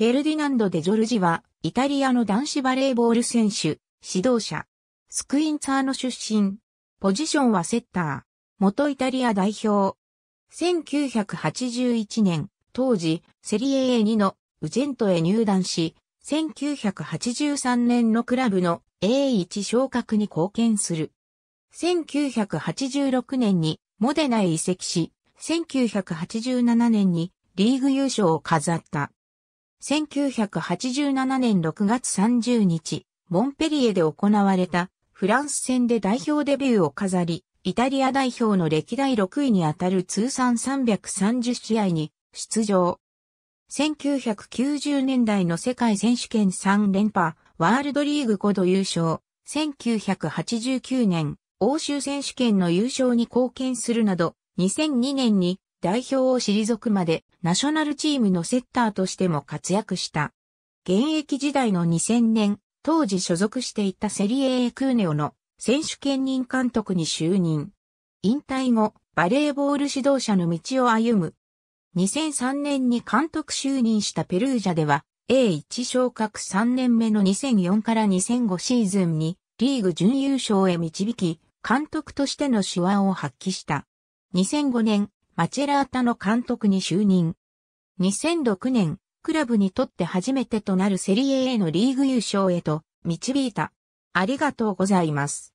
フェルディナンド・デ・ジョルジは、イタリアの男子バレーボール選手、指導者。スクインツァーの出身。ポジションはセッター。元イタリア代表。1981年、当時、セリエ A2 のウジェントへ入団し、1983年のクラブの A1 昇格に貢献する。1986年にモデナへ移籍し、1987年にリーグ優勝を飾った。1987年6月30日、モンペリエで行われたフランス戦で代表デビューを飾り、イタリア代表の歴代6位にあたる通算330試合に出場。1990年代の世界選手権3連覇、ワールドリーグ5度優勝、1989年、欧州選手権の優勝に貢献するなど、2002年に代表を退くまでナショナルチームのセッターとしても活躍した。現役時代の2000年、当時所属していたセリエ A クーネオの選手兼任監督に就任。引退後、バレーボール指導者の道を歩む。2003年に監督就任したペルージャでは、A1 昇格3年目の2004から2005シーズンにリーグ準優勝へ導き、監督としての手腕を発揮した。2005年、マチェラータの監督に就任。2006年、クラブにとって初めてとなるセリエ A のリーグ優勝へと導いた。ありがとうございます。